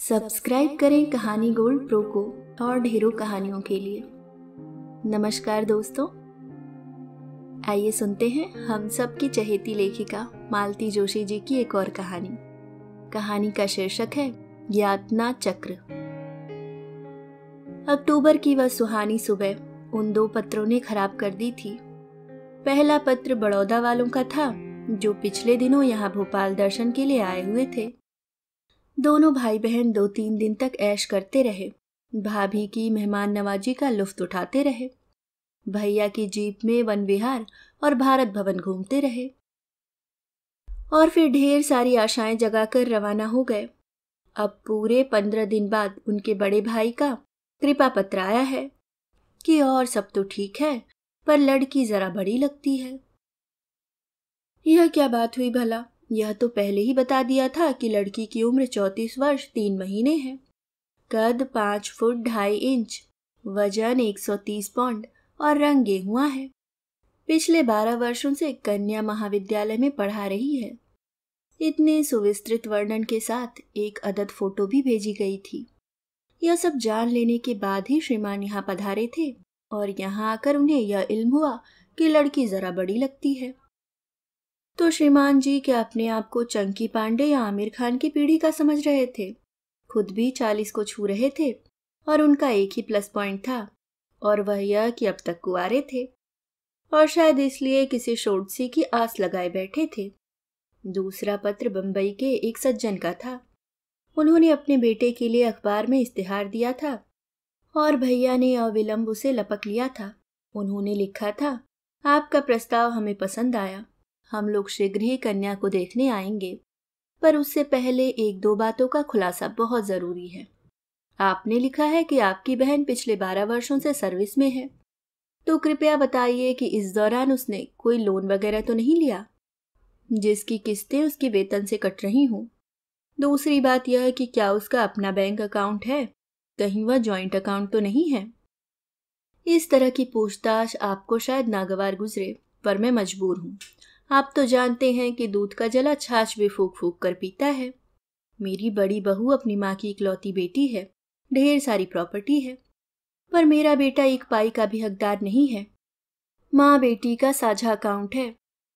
Subscribe करें कहानी gold pro को और ढेरों कहानियों के लिए नमस्कार दोस्तों आइए सुनते हैं हम सब की चहेती लेखिका मालती जोशी जी की एक और कहानी कहानी का शीर्षक है यातना चक्र अक्टूबर की वह सुहानी सुबह उन दो पत्रों ने खराब कर दी थी पहला पत्र बड़ौदा वालों का था जो पिछले दिनों यहाँ भोपाल दर्शन के लिए आए हुए थे दोनों भाई बहन दो तीन दिन तक ऐश करते रहे भाभी की मेहमान नवाजी का लुफ्त उठाते रहे भैया की जीप में वन विहार और भारत भवन घूमते रहे और फिर ढेर सारी आशाएं जगाकर रवाना हो गए अब पूरे पंद्रह दिन बाद उनके बड़े भाई का कृपा पत्र आया है कि और सब तो ठीक है पर लड़की जरा बड़ी लगती है यह क्या बात हुई भला यह तो पहले ही बता दिया था कि लड़की की उम्र चौंतीस वर्ष तीन महीने है कद पाँच फुट ढाई इंच वजन एक सौ तीस पौंड और रंग गेहुआ है पिछले बारह वर्षों से कन्या महाविद्यालय में पढ़ा रही है इतने सुविस्तृत वर्णन के साथ एक अदद फोटो भी भेजी गई थी यह सब जान लेने के बाद ही श्रीमान यहाँ पधारे थे और यहाँ आकर उन्हें यह इल्म हुआ कि लड़की ज़रा बड़ी लगती है तो श्रीमान जी क्या अपने आप को चंकी पांडे या आमिर खान की पीढ़ी का समझ रहे थे खुद भी चालीस को छू रहे थे और उनका एक ही प्लस पॉइंट था और वह यह कि अब तक कुआरे थे और शायद इसलिए किसी शोटसी की आस लगाए बैठे थे दूसरा पत्र बम्बई के एक सज्जन का था उन्होंने अपने बेटे के लिए अखबार में इश्तिहार दिया था और भैया ने अविलंब उसे लपक लिया था उन्होंने लिखा था आपका प्रस्ताव हमें पसंद आया हम लोग शीघ्र ही कन्या को देखने आएंगे पर उससे पहले एक दो बातों का खुलासा बहुत ज़रूरी है आपने लिखा है कि आपकी बहन पिछले बारह वर्षों से सर्विस में है तो कृपया बताइए कि इस दौरान उसने कोई लोन वगैरह तो नहीं लिया जिसकी किस्तें उसके वेतन से कट रही हूँ दूसरी बात यह है कि क्या उसका अपना बैंक अकाउंट है कहीं वह ज्वाइंट अकाउंट तो नहीं है इस तरह की पूछताछ आपको शायद नागवार गुजरे पर मैं मजबूर हूँ आप तो जानते हैं कि दूध का जला छाछ भी फूक फूक कर पीता है मेरी बड़ी बहू अपनी माँ की इकलौती बेटी है ढेर सारी प्रॉपर्टी है पर मेरा बेटा एक पाई का भी हकदार नहीं है माँ बेटी का साझा अकाउंट है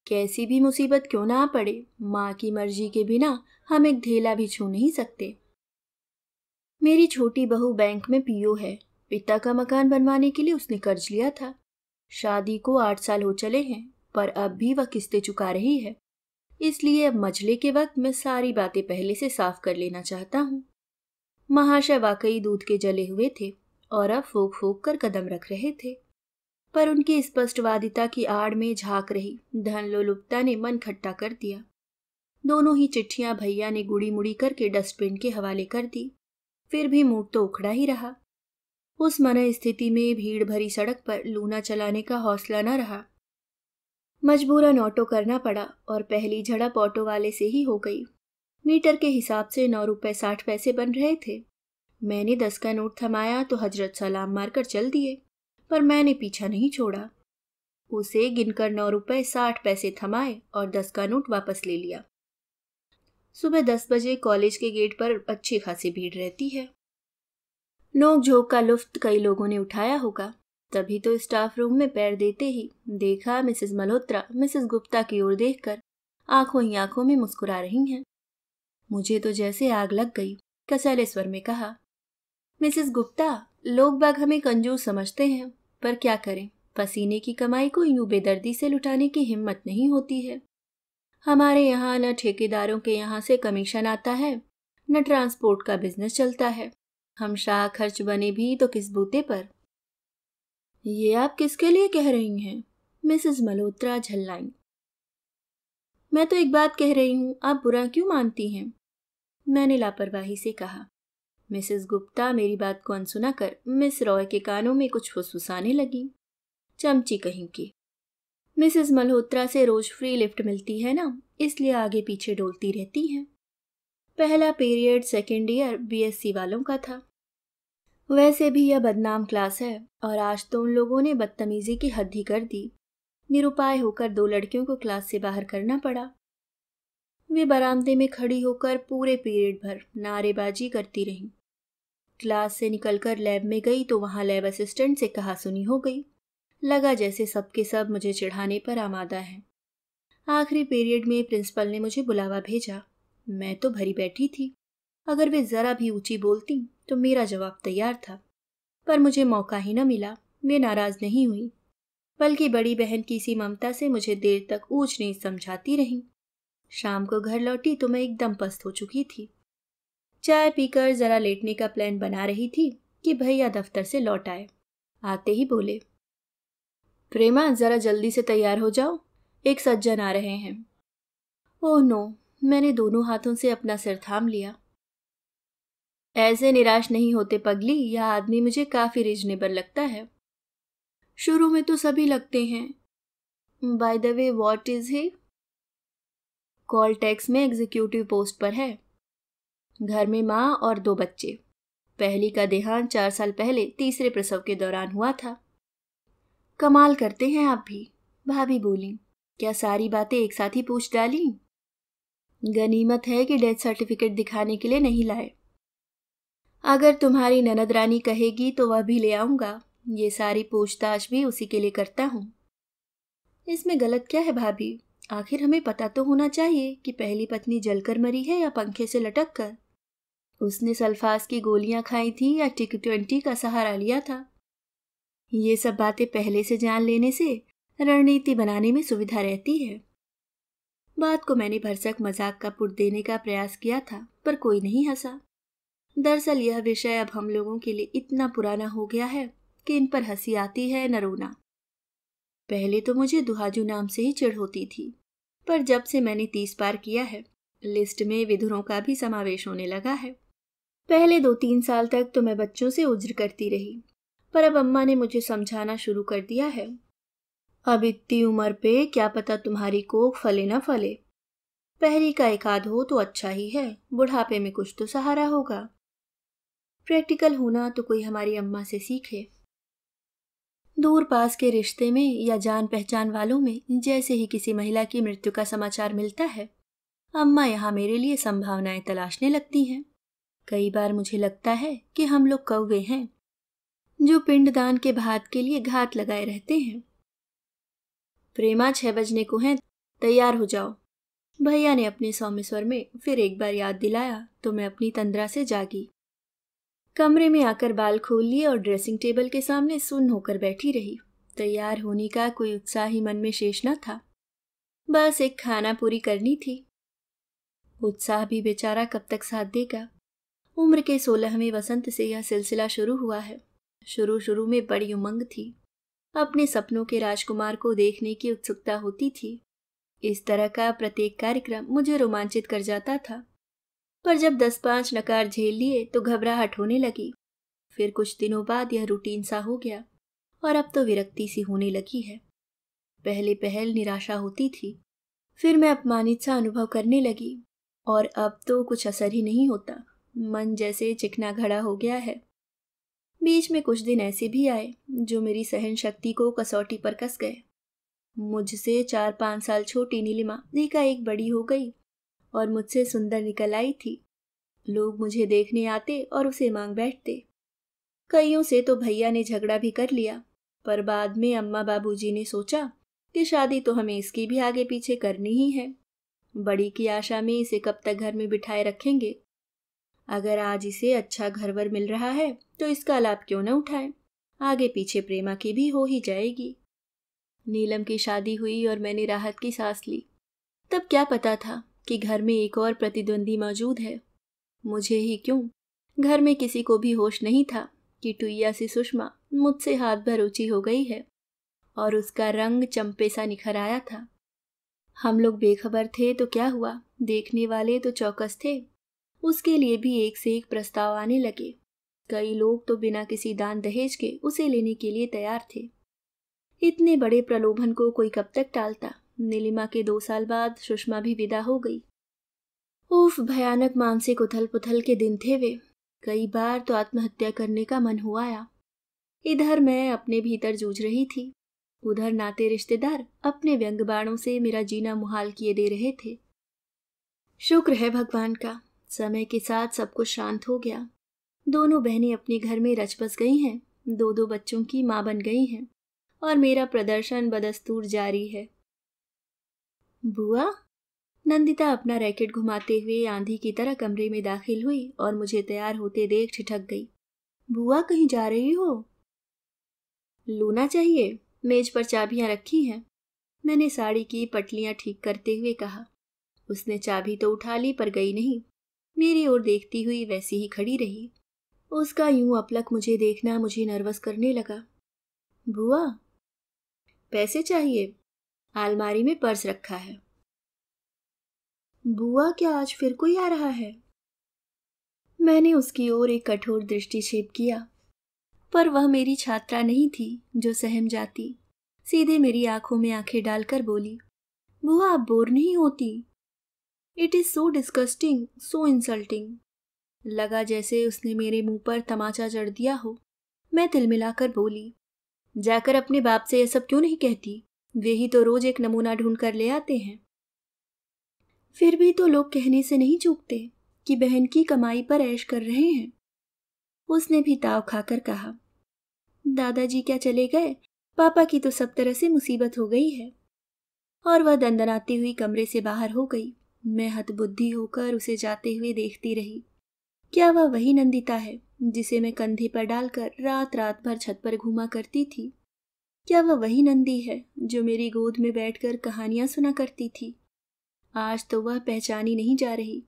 कैसी भी मुसीबत क्यों ना पड़े माँ की मर्जी के बिना हम एक ढेला भी छू नहीं सकते मेरी छोटी बहू बैंक में पीओ है पिता का मकान बनवाने के लिए उसने कर्ज लिया था शादी को आठ साल हो चले हैं पर अब भी वह किस्तें चुका रही है इसलिए अब मचले के वक्त मैं सारी बातें पहले से साफ कर लेना चाहता हूँ महाशय वाकई दूध के जले हुए थे और अब फूक फूक कर कदम रख रहे थे पर उनकी स्पष्टवादिता की आड़ में झांक रही धन लोलुपता ने मन खट्टा कर दिया दोनों ही चिट्ठियां भैया ने गुड़ी मुड़ी करके डस्टबिन के हवाले कर दी फिर भी मूड तो उखड़ा ही रहा उस मन स्थिति में भीड़ भरी सड़क पर लूना चलाने का हौसला न रहा मजबूरन ऑटो करना पड़ा और पहली झड़प ऑटो वाले से ही हो गई मीटर के हिसाब से नौ रुपये साठ पैसे बन रहे थे मैंने दस का नोट थमाया तो हजरत सलाम मारकर चल दिए पर मैंने पीछा नहीं छोड़ा उसे गिनकर नौ रुपये साठ पैसे थमाए और दस का नोट वापस ले लिया सुबह दस बजे कॉलेज के गेट पर अच्छी खासी भीड़ रहती है नोक झोंक का लुफ्त कई लोगों ने उठाया होगा तभी तो स्टाफ रूम में पैर देते ही देखा मिसेस मल्होत्रा मिसेस गुप्ता की ओर देखकर आंखों ही आंखों में मुस्कुरा रही हैं मुझे तो जैसे आग लग गई कसैले स्वर में कहा मिसेस गुप्ता लोग बाग हमें कंजूस समझते हैं पर क्या करें पसीने की कमाई को यूं बेदर्दी से लुटाने की हिम्मत नहीं होती है हमारे यहाँ न ठेकेदारों के यहाँ से कमीशन आता है न ट्रांसपोर्ट का बिजनेस चलता है हम शाह खर्च बने भी तो किस बूते पर ये आप किसके लिए कह रही हैं मिसेस मल्होत्रा झल्लाई मैं तो एक बात कह रही हूँ आप बुरा क्यों मानती हैं मैंने लापरवाही से कहा मिसेस गुप्ता मेरी बात को अनसुना कर मिस रॉय के कानों में कुछ फुसफुसाने लगी चमची कहीं की मिसेस मल्होत्रा से रोज फ्री लिफ्ट मिलती है ना इसलिए आगे पीछे डोलती रहती हैं पहला पीरियड सेकेंड ईयर बीएससी वालों का था वैसे भी यह बदनाम क्लास है और आज तो उन लोगों ने बदतमीजी की हद ही कर दी निरुपाय होकर दो लड़कियों को क्लास से बाहर करना पड़ा वे बरामदे में खड़ी होकर पूरे पीरियड भर नारेबाजी करती रहीं क्लास से निकलकर लैब में गई तो वहाँ लैब असिस्टेंट से कहा सुनी हो गई लगा जैसे सबके सब मुझे चिढ़ाने पर आमादा है आखिरी पीरियड में प्रिंसिपल ने मुझे बुलावा भेजा मैं तो भरी बैठी थी अगर वे ज़रा भी ऊंची बोलती तो मेरा जवाब तैयार था पर मुझे मौका ही न मिला वे नाराज़ नहीं हुई बल्कि बड़ी बहन की इसी ममता से मुझे देर तक ऊँच नहीं समझाती रही शाम को घर लौटी तो मैं एकदम पस्त हो चुकी थी चाय पीकर ज़रा लेटने का प्लान बना रही थी कि भैया दफ्तर से लौट आए आते ही बोले प्रेमा ज़रा जल्दी से तैयार हो जाओ एक सज्जन आ रहे हैं ओह नो मैंने दोनों हाथों से अपना सिर थाम लिया ऐसे निराश नहीं होते पगली यह आदमी मुझे काफी रिजनेबल लगता है शुरू में तो सभी लगते हैं by the way what is he call tax में एग्जीक्यूटिव पोस्ट पर है घर में माँ और दो बच्चे पहली का देहांत चार साल पहले तीसरे प्रसव के दौरान हुआ था कमाल करते हैं आप भी भाभी बोली क्या सारी बातें एक साथ ही पूछ डाली गनीमत है कि डेथ सर्टिफिकेट दिखाने के लिए नहीं लाए अगर तुम्हारी ननद रानी कहेगी तो वह भी ले आऊंगा ये सारी पूछताछ भी उसी के लिए करता हूँ इसमें गलत क्या है भाभी आखिर हमें पता तो होना चाहिए कि पहली पत्नी जलकर मरी है या पंखे से लटक कर उसने सल्फास की गोलियां खाई थी या टिक ट्वेंटी का सहारा लिया था ये सब बातें पहले से जान लेने से रणनीति बनाने में सुविधा रहती है बात को मैंने भरसक मजाक का पुट देने का प्रयास किया था पर कोई नहीं हंसा दरअसल यह विषय अब हम लोगों के लिए इतना पुराना हो गया है कि इन पर हंसी आती है न रोना पहले तो मुझे दुहाजू नाम से ही चिड़ होती थी पर जब से मैंने तीस पार किया है लिस्ट में विधुरों का भी समावेश होने लगा है पहले दो तीन साल तक तो मैं बच्चों से उज्र करती रही पर अब अम्मा ने मुझे समझाना शुरू कर दिया है अब इतनी उम्र पे क्या पता तुम्हारी कोख फले ना फले पहरी का एक हो तो अच्छा ही है बुढ़ापे में कुछ तो सहारा होगा प्रैक्टिकल होना तो कोई हमारी अम्मा से सीखे दूर पास के रिश्ते में या जान पहचान वालों में जैसे ही किसी महिला की मृत्यु का समाचार मिलता है अम्मा यहाँ मेरे लिए संभावनाएं तलाशने लगती हैं कई बार मुझे लगता है कि हम लोग कौवे हैं जो पिंडदान के भात के लिए घात लगाए रहते हैं प्रेमा छह बजने को है तैयार हो जाओ भैया ने अपने सौम्य स्वर में फिर एक बार याद दिलाया तो मैं अपनी तंद्रा से जागी कमरे में आकर बाल खोल लिए और ड्रेसिंग टेबल के सामने सुन होकर बैठी रही तैयार होने का कोई उत्साह ही मन में शेष न था बस एक खाना पूरी करनी थी उत्साह भी बेचारा कब तक साथ देगा उम्र के सोलहवें वसंत से यह सिलसिला शुरू हुआ है शुरू शुरू में बड़ी उमंग थी अपने सपनों के राजकुमार को देखने की उत्सुकता होती थी इस तरह का प्रत्येक कार्यक्रम मुझे रोमांचित कर जाता था पर जब दस पांच नकार झेल लिए तो घबराहट होने लगी फिर कुछ दिनों बाद यह रूटीन सा हो गया और अब तो विरक्ति सी होने लगी है पहले पहल निराशा होती थी फिर मैं अपमानित सा अनुभव करने लगी और अब तो कुछ असर ही नहीं होता मन जैसे चिकना घड़ा हो गया है बीच में कुछ दिन ऐसे भी आए जो मेरी सहन शक्ति को कसौटी पर कस गए मुझसे चार पाँच साल छोटी नीलिमा एक बड़ी हो गई और मुझसे सुंदर निकल आई थी लोग मुझे देखने आते और उसे मांग बैठते कईयों से तो भैया ने झगड़ा भी कर लिया पर बाद में अम्मा बाबूजी ने सोचा कि शादी तो हमें इसकी भी आगे पीछे करनी ही है बड़ी की आशा में इसे कब तक घर में बिठाए रखेंगे अगर आज इसे अच्छा घरवर मिल रहा है तो इसका लाभ क्यों न उठाएं? आगे पीछे प्रेमा की भी हो ही जाएगी नीलम की शादी हुई और मैंने राहत की सांस ली तब क्या पता था कि घर में एक और प्रतिद्वंदी मौजूद है मुझे ही क्यों घर में किसी को भी होश नहीं था कि टुइया सी सुषमा मुझसे हाथ भर ऊँची हो गई है और उसका रंग चंपे सा निखर आया था हम लोग बेखबर थे तो क्या हुआ देखने वाले तो चौकस थे उसके लिए भी एक से एक प्रस्ताव आने लगे कई लोग तो बिना किसी दान दहेज के उसे लेने के लिए तैयार थे इतने बड़े प्रलोभन को कोई कब तक टालता नीलिमा के दो साल बाद सुषमा भी विदा हो गई उफ भयानक मानसिक उथल पुथल के दिन थे वे कई बार तो आत्महत्या करने का मन हुआ आया इधर मैं अपने भीतर जूझ रही थी उधर नाते रिश्तेदार अपने व्यंग बाणों से मेरा जीना मुहाल किए दे रहे थे शुक्र है भगवान का समय के साथ सब कुछ शांत हो गया दोनों बहनें अपने घर में रच बस गई हैं दो दो बच्चों की माँ बन गई हैं और मेरा प्रदर्शन बदस्तूर जारी है बुआ नंदिता अपना रैकेट घुमाते हुए आंधी की तरह कमरे में दाखिल हुई और मुझे तैयार होते देख छिठक गई बुआ कहीं जा रही हो लूना चाहिए मेज पर चाबियां रखी हैं मैंने साड़ी की पटलियां ठीक करते हुए कहा उसने चाबी तो उठा ली पर गई नहीं मेरी ओर देखती हुई वैसी ही खड़ी रही उसका यूं अपलक मुझे देखना मुझे नर्वस करने लगा बुआ पैसे चाहिए आलमारी में पर्स रखा है बुआ क्या आज फिर कोई आ रहा है मैंने उसकी ओर एक कठोर दृष्टिक्षेप किया पर वह मेरी छात्रा नहीं थी जो सहम जाती सीधे मेरी आंखों में आंखें डालकर बोली बुआ आप बोर नहीं होती it is so disgusting so insulting लगा जैसे उसने मेरे मुंह पर तमाचा चढ़ दिया हो मैं तिलमिलाकर बोली जाकर अपने बाप से यह सब क्यों नहीं कहती वे ही तो रोज एक नमूना ढूंढ कर ले आते हैं फिर भी तो लोग कहने से नहीं चूकते कि बहन की कमाई पर ऐश कर रहे हैं उसने भी ताव खाकर कहा दादाजी क्या चले गए पापा की तो सब तरह से मुसीबत हो गई है और वह दंदनाती हुई कमरे से बाहर हो गई मैं हतबुद्धि होकर उसे जाते हुए देखती रही क्या वह वही नंदिता है जिसे मैं कंधे पर डालकर रात रात भर छत पर घूमा करती थी क्या वह वही नंदी है जो मेरी गोद में बैठकर कहानियां सुना करती थी आज तो वह पहचानी नहीं जा रही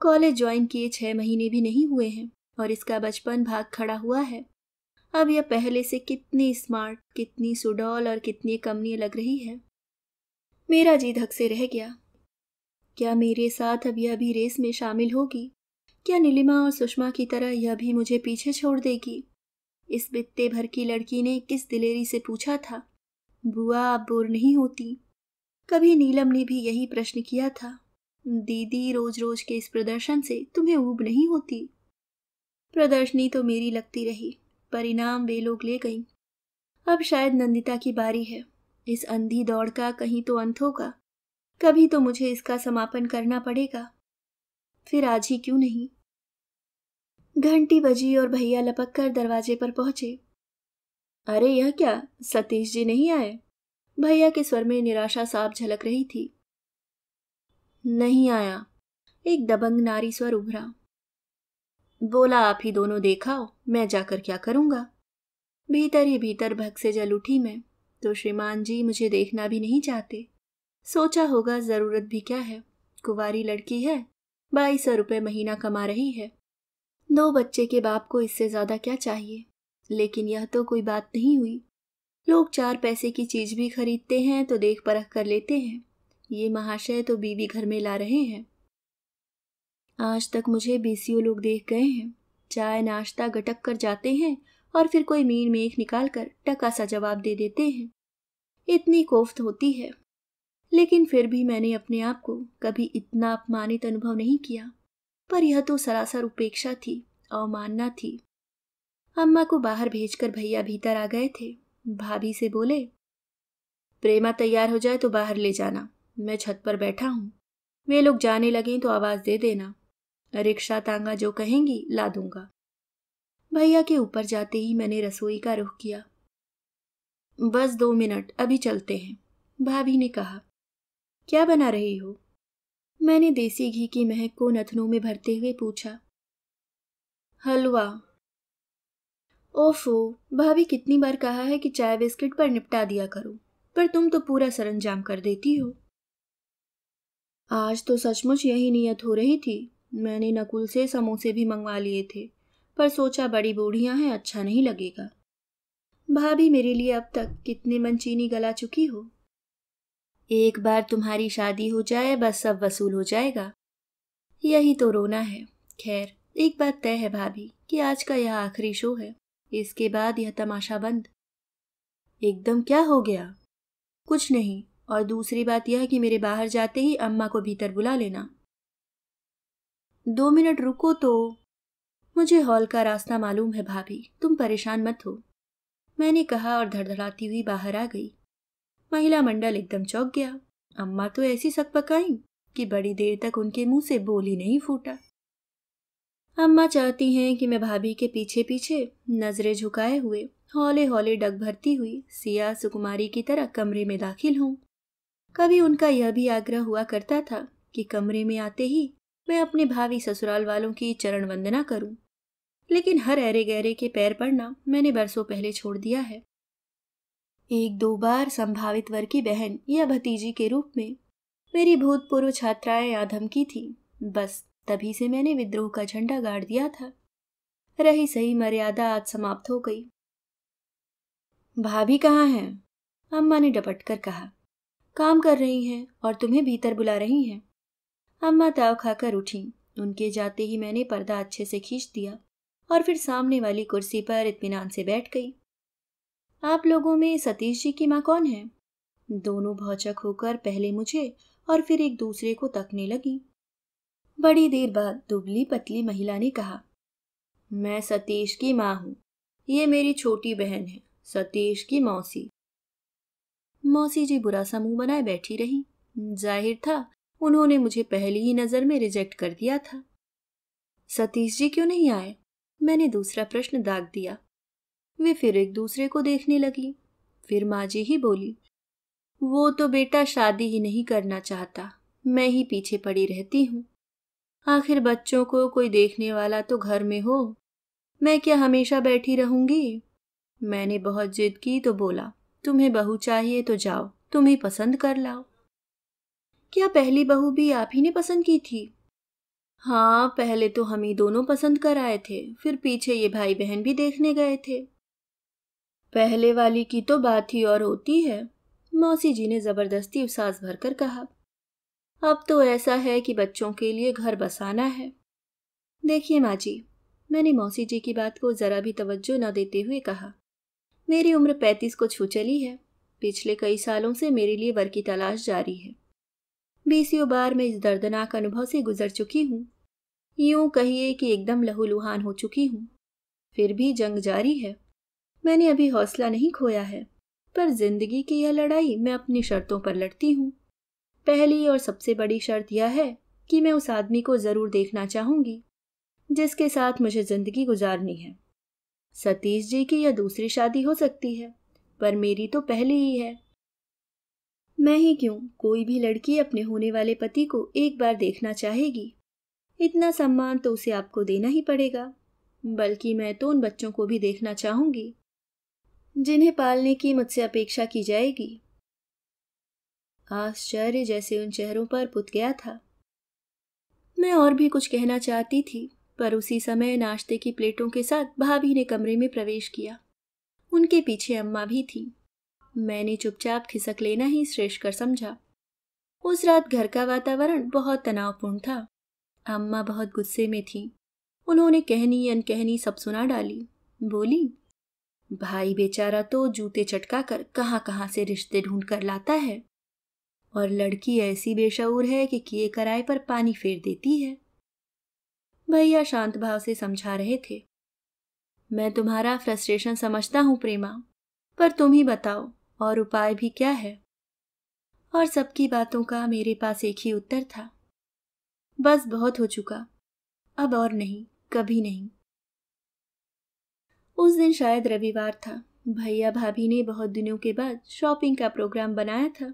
कॉलेज ज्वाइन किए छह महीने भी नहीं हुए हैं और इसका बचपन भाग खड़ा हुआ है अब यह पहले से कितनी स्मार्ट कितनी सुडौल और कितनी कमनी लग रही है मेरा जी धक से रह गया क्या मेरे साथ अब यह भी रेस में शामिल होगी क्या नीलिमा और सुषमा की तरह यह भी मुझे पीछे छोड़ देगी इस बित्ते भर की लड़की ने किस दिलेरी से पूछा था बुआ आप बोर नहीं होती कभी नीलम ने भी यही प्रश्न किया था दीदी रोज रोज के इस प्रदर्शन से तुम्हें ऊब नहीं होती प्रदर्शनी तो मेरी लगती रही परिणाम वे लोग ले गई अब शायद नंदिता की बारी है इस अंधी दौड़ का कहीं तो अंत होगा कभी तो मुझे इसका समापन करना पड़ेगा फिर आज ही क्यों नहीं घंटी बजी और भैया लपक कर दरवाजे पर पहुंचे अरे यह क्या सतीश जी नहीं आए भैया के स्वर में निराशा साफ झलक रही थी नहीं आया एक दबंग नारी स्वर उभरा बोला आप ही दोनों देखाओ मैं जाकर क्या करूंगा भीतर ही भीतर भग से जल उठी मैं तो श्रीमान जी मुझे देखना भी नहीं चाहते सोचा होगा जरूरत भी क्या है कुवारी लड़की है बाईस सौ रुपये महीना कमा रही है दो बच्चे के बाप को इससे ज़्यादा क्या चाहिए लेकिन यह तो कोई बात नहीं हुई लोग चार पैसे की चीज़ भी खरीदते हैं तो देख परख कर लेते हैं ये महाशय तो बीवी घर में ला रहे हैं आज तक मुझे बीसीओ लोग देख गए हैं चाय नाश्ता गटक कर जाते हैं और फिर कोई मीन मेख निकाल कर टका सा जवाब दे देते हैं इतनी कोफ्त होती है लेकिन फिर भी मैंने अपने आप को कभी इतना अपमानित अनुभव नहीं किया पर यह तो सरासर उपेक्षा थी अवमानना थी अम्मा को बाहर भेजकर भैया भीतर आ गए थे भाभी से बोले प्रेमा तैयार हो जाए तो बाहर ले जाना मैं छत पर बैठा हूँ वे लोग जाने लगे तो आवाज़ दे देना रिक्शा तांगा जो कहेंगी ला दूंगा भैया के ऊपर जाते ही मैंने रसोई का रुख किया बस दो मिनट अभी चलते हैं भाभी ने कहा क्या बना रही हो मैंने देसी घी की महक को नथनों में भरते हुए पूछा हलवा ओफो भाभी कितनी बार कहा है कि चाय बिस्किट पर निपटा दिया करो पर तुम तो पूरा सरंजाम कर देती हो आज तो सचमुच यही नियत हो रही थी मैंने नकुल से समोसे भी मंगवा लिए थे पर सोचा बड़ी बूढ़िया हैं अच्छा नहीं लगेगा भाभी मेरे लिए अब तक कितने मन चीनी गला चुकी हो एक बार तुम्हारी शादी हो जाए बस सब वसूल हो जाएगा यही तो रोना है खैर एक बात तय है भाभी कि आज का यह आखिरी शो है इसके बाद यह तमाशा बंद एकदम क्या हो गया कुछ नहीं और दूसरी बात यह कि मेरे बाहर जाते ही अम्मा को भीतर बुला लेना दो मिनट रुको तो मुझे हॉल का रास्ता मालूम है भाभी तुम परेशान मत हो मैंने कहा और धड़धड़ाती हुई बाहर आ गई महिला मंडल एकदम चौक गया अम्मा तो ऐसी सक पकाई कि बड़ी देर तक उनके मुंह से बोल ही नहीं फूटा अम्मा चाहती हैं कि मैं भाभी के पीछे पीछे नजरें झुकाए हुए हौले हौले डग भरती हुई सिया सुकुमारी की तरह कमरे में दाखिल हूँ कभी उनका यह भी आग्रह हुआ करता था कि कमरे में आते ही मैं अपने भावी ससुराल वालों की चरण वंदना करूं। लेकिन हर ऐरे गहरे के पैर पड़ना मैंने बरसों पहले छोड़ दिया है एक दो बार संभावित वर की बहन या भतीजी के रूप में मेरी भूतपूर्व छात्राएं आधम की थी बस तभी से मैंने विद्रोह का झंडा गाड़ दिया था रही सही मर्यादा आज समाप्त हो गई भाभी कहाँ हैं अम्मा ने डपट कर कहा काम कर रही हैं और तुम्हें भीतर बुला रही हैं अम्मा ताव खाकर उठी उनके जाते ही मैंने पर्दा अच्छे से खींच दिया और फिर सामने वाली कुर्सी पर इतमान से बैठ गई आप लोगों में सतीश जी की माँ कौन है दोनों भौचक होकर पहले मुझे और फिर एक दूसरे को तकने लगी बड़ी देर बाद दुबली पतली महिला ने कहा मैं सतीश की माँ हूँ ये मेरी छोटी बहन है सतीश की मौसी मौसी जी बुरा सा मुंह बनाए बैठी रही जाहिर था उन्होंने मुझे पहली ही नज़र में रिजेक्ट कर दिया था सतीश जी क्यों नहीं आए मैंने दूसरा प्रश्न दाग दिया वे फिर एक दूसरे को देखने लगी फिर माँ जी ही बोली वो तो बेटा शादी ही नहीं करना चाहता मैं ही पीछे पड़ी रहती हूँ आखिर बच्चों को कोई देखने वाला तो घर में हो मैं क्या हमेशा बैठी रहूंगी मैंने बहुत जिद की तो बोला तुम्हें बहू चाहिए तो जाओ तुम्हें पसंद कर लाओ क्या पहली बहू भी आप ही ने पसंद की थी हाँ पहले तो हम ही दोनों पसंद कर आए थे फिर पीछे ये भाई बहन भी देखने गए थे पहले वाली की तो बात ही और होती है मौसी जी ने जबरदस्ती भर भरकर कहा अब तो ऐसा है कि बच्चों के लिए घर बसाना है देखिए माँ जी मैंने मौसी जी की बात को ज़रा भी तवज्जो न देते हुए कहा मेरी उम्र पैंतीस को छू चली है पिछले कई सालों से मेरे लिए वर की तलाश जारी है बीसियों बार मैं इस दर्दनाक अनुभव से गुजर चुकी हूँ यूं कहिए कि एकदम लहूलुहान हो चुकी हूँ फिर भी जंग जारी है मैंने अभी हौसला नहीं खोया है पर जिंदगी की यह लड़ाई मैं अपनी शर्तों पर लड़ती हूँ पहली और सबसे बड़ी शर्त यह है कि मैं उस आदमी को ज़रूर देखना चाहूंगी जिसके साथ मुझे ज़िंदगी गुजारनी है सतीश जी की यह दूसरी शादी हो सकती है पर मेरी तो पहली ही है मैं ही क्यों कोई भी लड़की अपने होने वाले पति को एक बार देखना चाहेगी इतना सम्मान तो उसे आपको देना ही पड़ेगा बल्कि मैं तो उन बच्चों को भी देखना चाहूंगी जिन्हें पालने की मुझसे अपेक्षा की जाएगी आश्चर्य जैसे उन चेहरों पर पुत गया था मैं और भी कुछ कहना चाहती थी पर उसी समय नाश्ते की प्लेटों के साथ भाभी ने कमरे में प्रवेश किया उनके पीछे अम्मा भी थी मैंने चुपचाप खिसक लेना ही श्रेष्ठ कर समझा उस रात घर का वातावरण बहुत तनावपूर्ण था अम्मा बहुत गुस्से में थी उन्होंने कहनी अनकहनी सब सुना डाली बोली भाई बेचारा तो जूते चटका कर कहाँ कहाँ से रिश्ते ढूंढ कर लाता है और लड़की ऐसी बेशऊर है कि किए कराए पर पानी फेर देती है भैया शांत भाव से समझा रहे थे मैं तुम्हारा फ्रस्ट्रेशन समझता हूँ प्रेमा पर तुम ही बताओ और उपाय भी क्या है और सबकी बातों का मेरे पास एक ही उत्तर था बस बहुत हो चुका अब और नहीं कभी नहीं उस दिन शायद रविवार था भैया भाभी ने बहुत दिनों के बाद शॉपिंग का प्रोग्राम बनाया था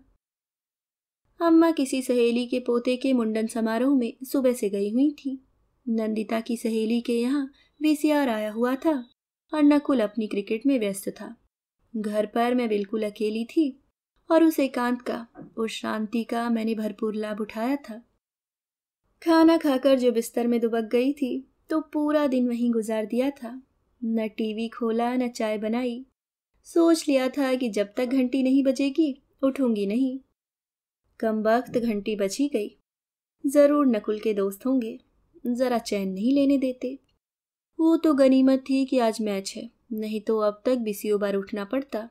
अम्मा किसी सहेली के पोते के मुंडन समारोह में सुबह से गई हुई थी नंदिता की सहेली के यहाँ वीसीआर आया हुआ था और नकुल अपनी क्रिकेट में व्यस्त था घर पर मैं बिल्कुल अकेली थी और उस एकांत का उस शांति का मैंने भरपूर लाभ उठाया था खाना खाकर जो बिस्तर में दुबक गई थी तो पूरा दिन वहीं गुजार दिया था न टीवी खोला न चाय बनाई सोच लिया था कि जब तक घंटी नहीं बजेगी उठूंगी नहीं कम वक्त घंटी बची गई ज़रूर नकुल के दोस्त होंगे ज़रा चैन नहीं लेने देते वो तो गनीमत थी कि आज मैच है नहीं तो अब तक बीसियों बार उठना पड़ता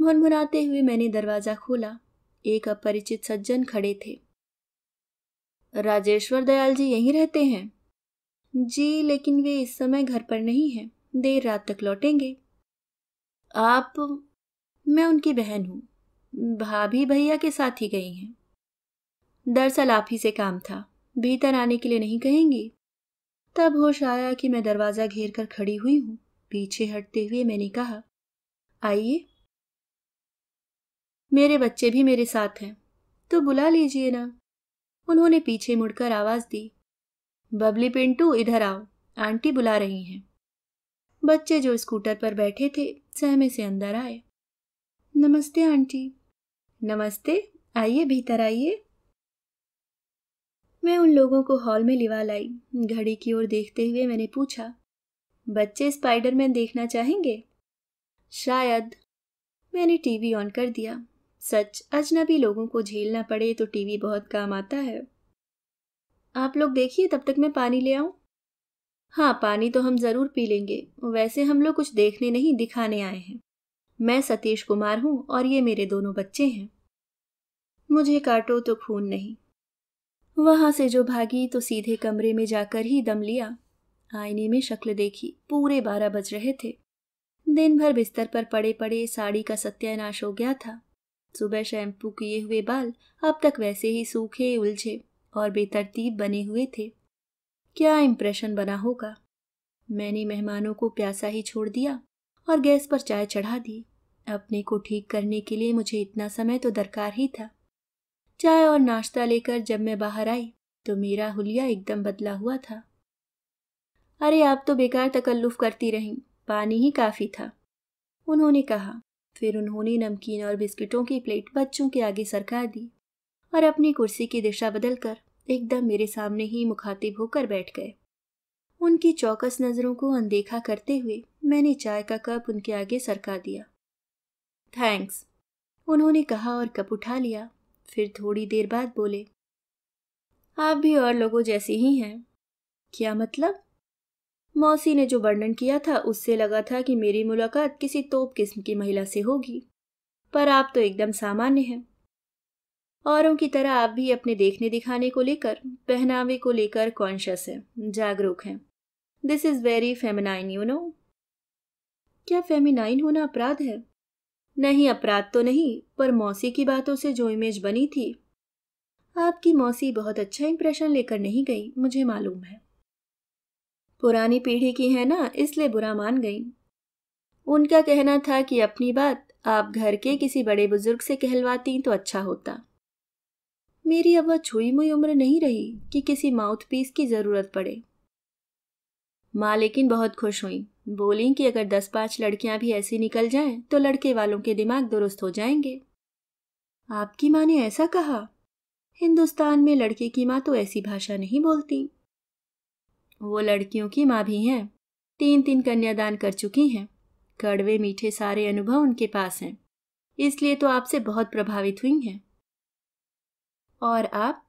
मुनमुनाते हुए मैंने दरवाज़ा खोला एक अपरिचित सज्जन खड़े थे राजेश्वर दयाल जी यहीं रहते हैं जी लेकिन वे इस समय घर पर नहीं हैं देर रात तक लौटेंगे आप मैं उनकी बहन हूं भाभी भैया के साथ ही गई हैं दरअसल आप ही से काम था भीतर आने के लिए नहीं कहेंगी तब होश आया कि मैं दरवाज़ा घेर कर खड़ी हुई हूँ पीछे हटते हुए मैंने कहा आइए मेरे बच्चे भी मेरे साथ हैं तो बुला लीजिए ना उन्होंने पीछे मुड़कर आवाज़ दी बबली पिंटू इधर आओ आंटी बुला रही हैं बच्चे जो स्कूटर पर बैठे थे सहमे से अंदर आए नमस्ते आंटी नमस्ते आइए भीतर आइए मैं उन लोगों को हॉल में लिवा लाई घड़ी की ओर देखते हुए मैंने पूछा बच्चे स्पाइडरमैन देखना चाहेंगे शायद मैंने टीवी ऑन कर दिया सच अजनबी लोगों को झेलना पड़े तो टीवी बहुत काम आता है आप लोग देखिए तब तक मैं पानी ले आऊं हाँ पानी तो हम ज़रूर पी लेंगे वैसे हम लोग कुछ देखने नहीं दिखाने आए हैं मैं सतीश कुमार हूँ और ये मेरे दोनों बच्चे हैं मुझे काटो तो खून नहीं वहां से जो भागी तो सीधे कमरे में जाकर ही दम लिया आईने में शक्ल देखी पूरे बारह बज रहे थे दिन भर बिस्तर पर पड़े पड़े साड़ी का सत्यानाश हो गया था सुबह शैम्पू किए हुए बाल अब तक वैसे ही सूखे उलझे और बेतरतीब बने हुए थे क्या इम्प्रेशन बना होगा मैंने मेहमानों को प्यासा ही छोड़ दिया और गैस पर चाय चढ़ा दी अपने को ठीक करने के लिए मुझे इतना समय तो दरकार ही था चाय और नाश्ता लेकर जब मैं बाहर आई तो मेरा हुलिया एकदम बदला हुआ था अरे आप तो बेकार तकल्लुफ करती रहीं पानी ही काफ़ी था उन्होंने कहा फिर उन्होंने नमकीन और बिस्किटों की प्लेट बच्चों के आगे सरका दी और अपनी कुर्सी की दिशा बदलकर एकदम मेरे सामने ही मुखातिब होकर बैठ गए उनकी चौकस नज़रों को अनदेखा करते हुए मैंने चाय का कप उनके आगे सरका दिया थैंक्स उन्होंने कहा और कप उठा लिया फिर थोड़ी देर बाद बोले आप भी और लोगों जैसे ही हैं क्या मतलब मौसी ने जो वर्णन किया था उससे लगा था कि मेरी मुलाकात किसी तोप किस्म की महिला से होगी पर आप तो एकदम सामान्य हैं औरों की तरह आप भी अपने देखने दिखाने को लेकर पहनावे को लेकर कॉन्शियस है जागरूक हैं this is very feminine you know क्या फेमिनाइन होना अपराध है नहीं अपराध तो नहीं पर मौसी की बातों से जो इमेज बनी थी आपकी मौसी बहुत अच्छा इंप्रेशन लेकर नहीं गई मुझे मालूम है पुरानी पीढ़ी की है ना इसलिए बुरा मान गई उनका कहना था कि अपनी बात आप घर के किसी बड़े बुजुर्ग से कहलवाती तो अच्छा होता मेरी अब वह छुई मुई उम्र नहीं रही कि किसी माउथ पीस की ज़रूरत पड़े माँ लेकिन बहुत खुश हुई बोली कि अगर दस पांच लड़कियां भी ऐसी निकल जाएं तो लड़के वालों के दिमाग दुरुस्त हो जाएंगे आपकी माँ ने ऐसा कहा हिंदुस्तान में लड़के की माँ तो ऐसी भाषा नहीं बोलती वो लड़कियों की माँ भी हैं तीन तीन कन्यादान कर चुकी हैं कड़वे मीठे सारे अनुभव उनके पास हैं इसलिए तो आपसे बहुत प्रभावित हुई हैं और आप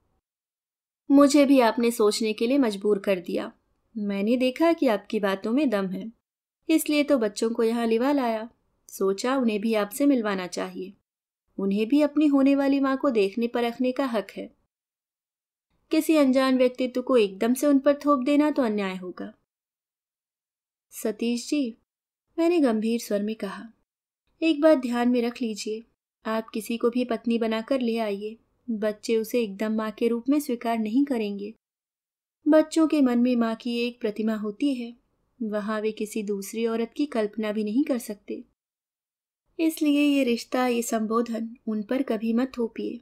मुझे भी आपने सोचने के लिए मजबूर कर दिया मैंने देखा कि आपकी बातों में दम है इसलिए तो बच्चों को यहाँ लिवा लाया सोचा उन्हें भी आपसे मिलवाना चाहिए उन्हें भी अपनी होने वाली माँ को देखने पर रखने का हक है किसी अनजान व्यक्तित्व तो को एकदम से उन पर थोप देना तो अन्याय होगा सतीश जी मैंने गंभीर स्वर में कहा एक बात ध्यान में रख लीजिए आप किसी को भी पत्नी बनाकर ले आइए बच्चे उसे एकदम माँ के रूप में स्वीकार नहीं करेंगे बच्चों के मन में माँ की एक प्रतिमा होती है वहाँ वे किसी दूसरी औरत की कल्पना भी नहीं कर सकते इसलिए ये रिश्ता ये संबोधन उन पर कभी मत थोपिए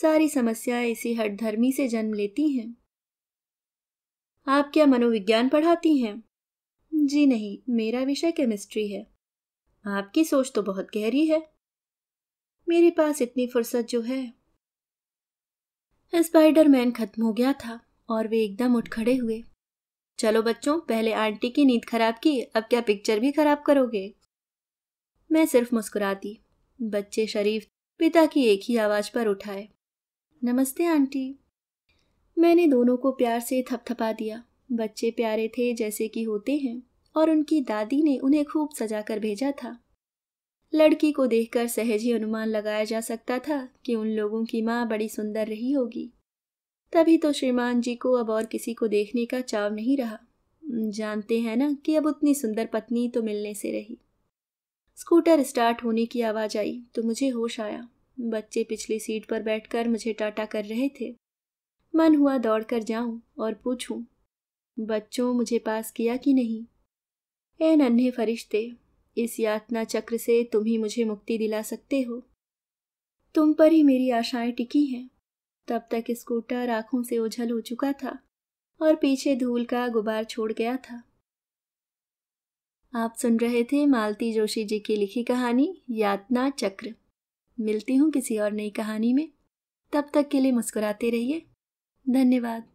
सारी समस्याएं इसी हठधर्मी से जन्म लेती हैं आप क्या मनोविज्ञान पढ़ाती हैं जी नहीं मेरा विषय केमिस्ट्री है आपकी सोच तो बहुत गहरी है मेरे पास इतनी फुर्सत जो है स्पाइडरमैन खत्म हो गया था और वे एकदम उठ खड़े हुए चलो बच्चों पहले आंटी की नींद खराब की अब क्या पिक्चर भी खराब करोगे मैं सिर्फ मुस्कुराती बच्चे शरीफ पिता की एक ही आवाज़ पर उठाए नमस्ते आंटी मैंने दोनों को प्यार से थपथपा दिया बच्चे प्यारे थे जैसे कि होते हैं और उनकी दादी ने उन्हें खूब सजा कर भेजा था लड़की को देखकर सहज ही अनुमान लगाया जा सकता था कि उन लोगों की माँ बड़ी सुंदर रही होगी तभी तो श्रीमान जी को अब और किसी को देखने का चाव नहीं रहा जानते हैं ना कि अब उतनी सुंदर पत्नी तो मिलने से रही स्कूटर स्टार्ट होने की आवाज़ आई तो मुझे होश आया बच्चे पिछली सीट पर बैठकर मुझे टाटा कर रहे थे मन हुआ दौड़कर जाऊं और पूछूं बच्चों मुझे पास किया कि नहीं ए नन्हे फरिश्ते इस यातना चक्र से तुम ही मुझे मुक्ति दिला सकते हो तुम पर ही मेरी आशाएं टिकी हैं तब तक स्कूटर आंखों से ओझल हो चुका था और पीछे धूल का गुबार छोड़ गया था आप सुन रहे थे मालती जोशी जी की लिखी कहानी यातना चक्र मिलती हूँ किसी और नई कहानी में तब तक के लिए मुस्कुराते रहिए धन्यवाद